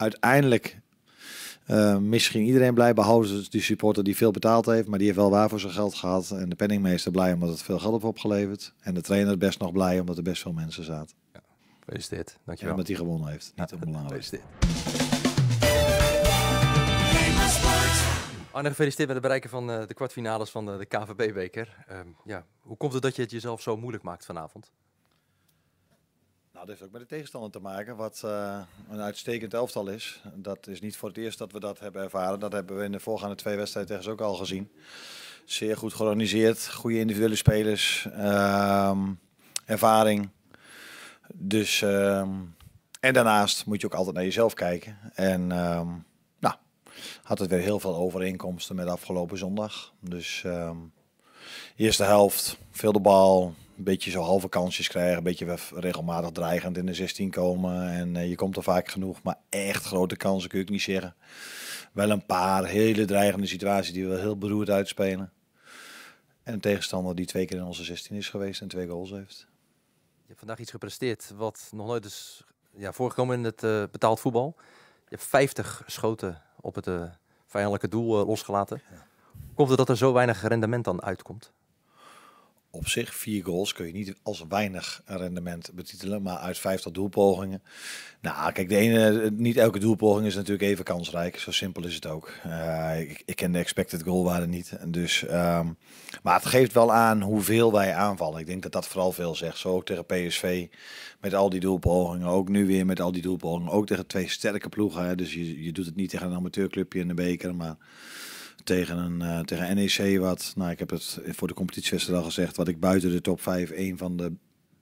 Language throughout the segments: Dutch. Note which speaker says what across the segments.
Speaker 1: uiteindelijk uh, misschien iedereen blij, behalve dus die supporter die veel betaald heeft, maar die heeft wel waar voor zijn geld gehad. En de penningmeester blij omdat het veel geld heeft opgeleverd. En de trainer best nog blij omdat er best veel mensen zaten. Ja, is dit. Dankjewel. En hij gewonnen heeft. Niet ja, onbelangrijk. dit.
Speaker 2: Arne, gefeliciteerd met het bereiken van eh, de kwartfinales van eh, de, de KVB-beker. Ehm, ja. Hoe komt het dat je het jezelf zo moeilijk maakt vanavond?
Speaker 1: Nou, dat heeft ook met de tegenstander te maken, wat eh, een uitstekend elftal is. Dat is niet voor het eerst dat we dat hebben ervaren. Dat hebben we in de voorgaande twee wedstrijden tegen ze ook al gezien. Zeer goed georganiseerd, goede individuele spelers, ehm, ervaring. Dus, ehm, en daarnaast moet je ook altijd naar jezelf kijken. En ehm, nou, had het weer heel veel overeenkomsten met afgelopen zondag. Dus eerste helft, veel de bal, een beetje zo halve kansjes krijgen. Een beetje regelmatig dreigend in de 16 komen. En eh, je komt er vaak genoeg. Maar echt grote kansen kun je niet zeggen. Wel een paar hele dreigende situaties die we heel beroerd uitspelen. En een tegenstander die twee keer in onze 16 is geweest en twee goals heeft.
Speaker 2: Je hebt vandaag iets gepresteerd wat nog nooit is ja, voorgekomen in het eh, betaald voetbal. Je hebt 50 schoten op het uh, doel losgelaten. Ja. Komt het dat er zo weinig rendement dan uitkomt?
Speaker 1: op zich, vier goals kun je niet als weinig rendement betitelen, maar uit 50 doelpogingen. Nou, kijk, de ene, niet elke doelpoging is natuurlijk even kansrijk. Zo simpel is het ook. Eh, ik, ik, ken de expected goalwaarde niet. Dus, ehm, maar het geeft wel aan hoeveel wij aanvallen. Ik denk dat dat vooral veel zegt. Zo ook tegen PSV met al die doelpogingen. Ook nu weer met al die doelpogingen. Ook tegen twee sterke ploegen. Hè. Dus je, je doet het niet tegen een amateurclubje in de beker, maar tegen een eh, tegen NEC wat, nou ik heb het voor de competitie al gezegd, wat ik buiten de top 5 een van de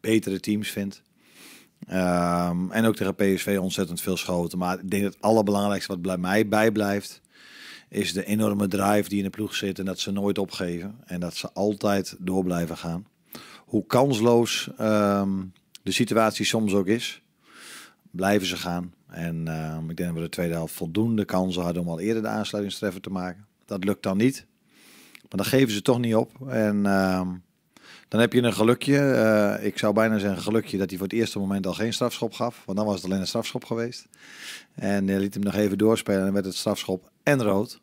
Speaker 1: betere teams vind. Ehm, en ook tegen PSV ontzettend veel schoten. Maar ik denk dat het allerbelangrijkste wat bij mij bijblijft, is de enorme drive die in de ploeg zit en dat ze nooit opgeven. En dat ze altijd door blijven gaan. Hoe kansloos ehm, de situatie soms ook is, blijven ze gaan. En ehm, ik denk dat we de tweede helft voldoende kansen hadden om al eerder de aansluitingstreffer te maken dat lukt dan niet. Maar dan geven ze toch niet op. En ehm, dan heb je een gelukje. Eh, ik zou bijna zeggen gelukje dat hij voor het eerste moment al geen strafschop gaf. Want dan was het alleen een strafschop geweest. En hij liet hem nog even doorspelen en dan werd het strafschop en rood.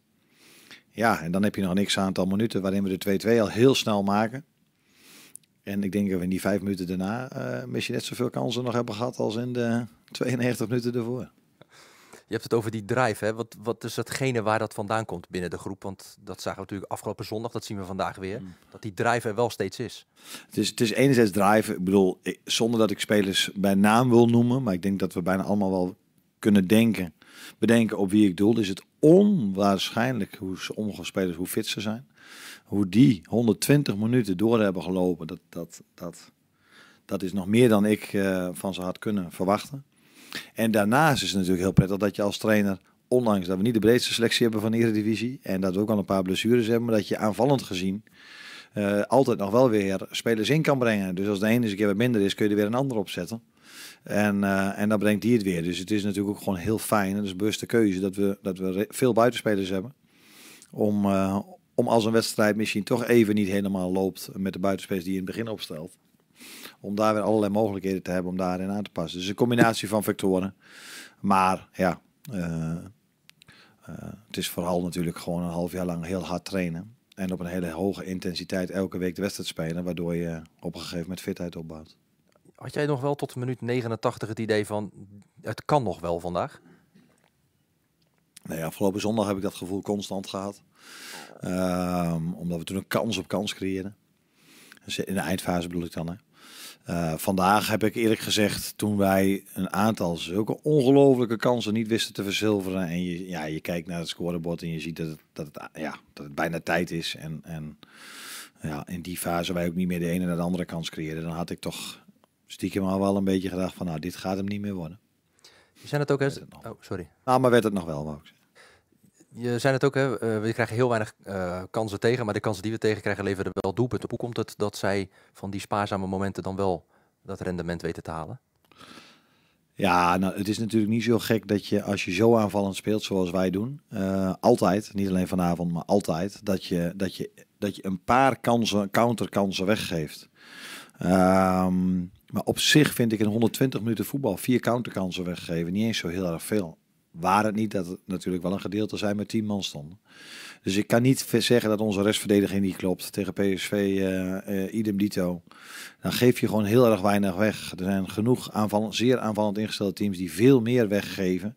Speaker 1: Ja, en dan heb je nog een x-aantal minuten waarin we de 2-2 al heel snel maken. En ik denk dat we in die vijf minuten daarna eh, misschien net zoveel kansen nog hebben gehad als in de 92 minuten ervoor.
Speaker 2: Je hebt het over die drive. Hè? Wat, wat is datgene waar dat vandaan komt binnen de groep? Want dat zagen we natuurlijk afgelopen zondag, dat zien we vandaag weer. Mm. Dat die drive er wel steeds is.
Speaker 1: Het is, het is enerzijds drive. Ik bedoel, zonder dat ik spelers bij naam wil noemen. Maar ik denk dat we bijna allemaal wel kunnen denken, bedenken op wie ik doel. Is het onwaarschijnlijk hoe sommige spelers, hoe fit ze zijn. Hoe die 120 minuten door hebben gelopen, dat, dat, dat, dat is nog meer dan ik eh, van ze had kunnen verwachten. En daarnaast is het natuurlijk heel prettig dat je als trainer, ondanks dat we niet de breedste selectie hebben van de Eredivisie en dat we ook al een paar blessures hebben, dat je aanvallend gezien eh, altijd nog wel weer spelers in kan brengen. Dus als de ene eens een keer wat minder is, kun je er weer een ander op zetten. En, eh, en dan brengt die het weer. Dus het is natuurlijk ook gewoon heel fijn. En is een bewuste keuze dat we, dat we veel buitenspelers hebben. Om, eh, om als een wedstrijd misschien toch even niet helemaal loopt met de buitenspelers die je in het begin opstelt om daar weer allerlei mogelijkheden te hebben om daarin aan te passen. Dus een combinatie van factoren. Maar ja, eh, eh, het is vooral natuurlijk gewoon een half jaar lang heel hard trainen. En op een hele hoge intensiteit elke week de wedstrijd spelen, waardoor je op een gegeven moment fitheid opbouwt.
Speaker 2: Had jij nog wel tot minuut 89 het idee van het kan nog wel vandaag?
Speaker 1: Nee, nou afgelopen zondag heb ik dat gevoel constant gehad. Ehm, omdat we toen een kans op kans creëerden. Dus in de eindfase bedoel ik dan. Hè. Eh, vandaag heb ik eerlijk gezegd, toen wij een aantal zulke ongelofelijke kansen niet wisten te verzilveren. En je, ja, je kijkt naar het scorebord en je ziet dat het, dat het, ja, dat het bijna tijd is. En, en ja, in die fase wij ook niet meer de ene naar de andere kans creëren, Dan had ik toch stiekem al wel een beetje gedacht van nou, dit gaat hem niet meer worden.
Speaker 2: Zijn het ook eens... oh, sorry.
Speaker 1: Nou, maar werd het nog wel, maar
Speaker 2: je zei het ook, hè, eh, we krijgen heel weinig eh, kansen tegen, maar de kansen die we tegen krijgen leveren wel doelpunten. Hoe komt het dat zij van die spaarzame momenten dan wel
Speaker 1: dat rendement weten te halen? Ja, nou, het is natuurlijk niet zo gek dat je als je zo aanvallend speelt zoals wij doen, eh, altijd, niet alleen vanavond, maar altijd, dat je, dat je, dat je een paar kansen, counterkansen weggeeft. Ehm, maar op zich vind ik in 120 minuten voetbal vier counterkansen weggeven niet eens zo heel erg veel waren het niet dat het natuurlijk wel een gedeelte zijn met 10 man stonden. Dus ik kan niet zeggen dat onze restverdediging niet klopt. Tegen PSV, uh, eh, eh, idem dito. Dan geef je gewoon heel erg weinig weg. Er zijn genoeg zeer aanvallend ingestelde teams die veel meer weggeven.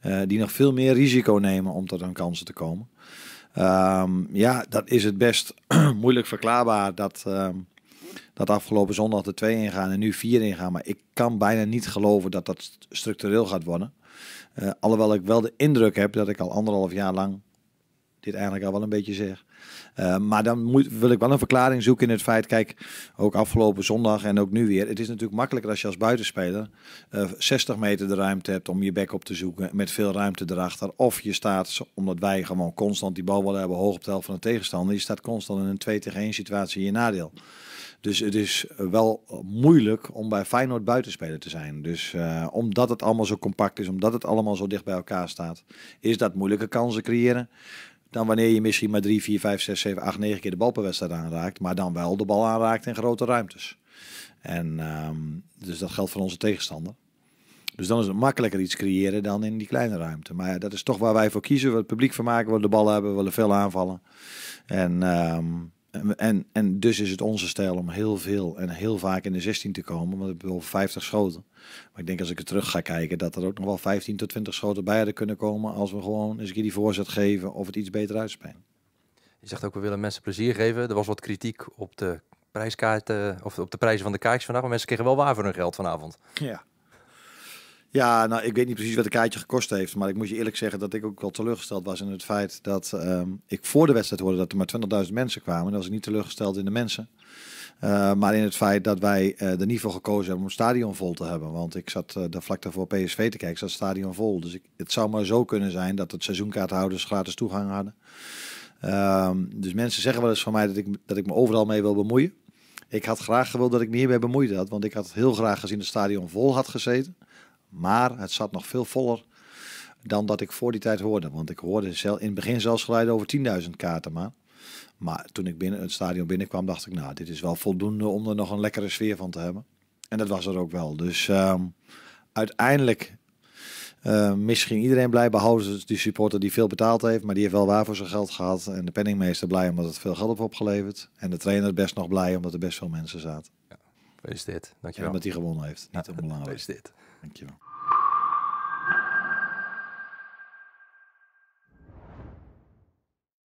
Speaker 1: Eh, die nog veel meer risico nemen om tot hun kansen te komen. Ehm, ja, dat is het best moeilijk verklaarbaar dat... Ehm, dat afgelopen zondag de twee ingaan en nu vier ingaan. Maar ik kan bijna niet geloven dat dat structureel gaat worden. Eh, alhoewel ik wel de indruk heb dat ik al anderhalf jaar lang dit eigenlijk al wel een beetje zeg. Eh, maar dan moet, wil ik wel een verklaring zoeken in het feit, kijk, ook afgelopen zondag en ook nu weer. Het is natuurlijk makkelijker als je als buitenspeler 60 eh, meter de ruimte hebt om je back op te zoeken met veel ruimte erachter. Of je staat, omdat wij gewoon constant die bal willen hebben, hoog op de helft van de tegenstander. Je staat constant in een 2 tegen 1 situatie in je nadeel. Dus het is eh, wel eh, moeilijk om bij Feyenoord buitenspeler te zijn. Dus eh, omdat het allemaal zo compact is, omdat het allemaal zo dicht bij elkaar staat, is dat moeilijker kansen creëren. Dan wanneer je misschien maar 3, 4, 5, 6, 7, 8, 9 keer de bal per wedstrijd aanraakt. Maar dan wel de bal aanraakt in grote ruimtes. En ehm, dus dat geldt voor onze tegenstander. Dus dan is het makkelijker iets creëren dan in die kleine ruimte. Maar ja, dat is toch waar wij voor kiezen. We het publiek vermaken, maken, we de bal hebben, we willen veel aanvallen. En um, en, en dus is het onze stijl om heel veel en heel vaak in de 16 te komen. Want ik wil 50 schoten. Maar ik denk als ik er terug ga kijken, dat er ook nog wel 15 tot 20 schoten bij hadden kunnen komen. Als we gewoon eens een keer die voorzet geven of het iets beter uitspelen. Je zegt ook, we
Speaker 2: willen mensen plezier geven. Er was wat kritiek op de prijskaarten of op de prijzen van de kaartjes vanavond, Maar mensen kregen wel waar voor hun geld vanavond.
Speaker 1: Ja, ja, nou, ik weet niet precies wat de kaartje gekost heeft. Maar ik moet je eerlijk zeggen dat ik ook wel teleurgesteld was in het feit dat ehm, ik voor de wedstrijd hoorde dat er maar 20.000 mensen kwamen. dat was ik niet teleurgesteld in de mensen. Eh, maar in het feit dat wij uh, eh, er niet voor gekozen hebben om het stadion vol te hebben. Want ik zat uh, daar vlak daarvoor PSV te kijken, zat het stadion vol. Dus ik, het zou maar zo kunnen zijn dat het seizoenkaarthouders gratis toegang hadden. Ehm, dus mensen zeggen wel eens van mij dat ik, dat ik me overal mee wil bemoeien. Ik had graag gewild dat ik me hierbij bemoeid had. Want ik had heel graag gezien dat het stadion vol had gezeten. Maar het zat nog veel voller dan dat ik voor die tijd hoorde. Want ik hoorde zelf, in het begin zelfs geluiden over 10.000 kaarten maar. Maar toen ik binnen het stadion binnenkwam, dacht ik, nou, dit is wel voldoende om er nog een lekkere sfeer van te hebben. En dat was er ook wel. Dus ehm, uiteindelijk, uh, misschien iedereen blij, behouden die supporter die veel betaald heeft, maar die heeft wel waar voor zijn geld gehad. En de penningmeester blij omdat het veel geld heeft opgeleverd. En de trainer best nog blij omdat er best veel mensen zaten. Ja, dit. Dankjewel. En omdat hij gewonnen heeft. Niet ja, onbelangrijk. dit. Dankjewel.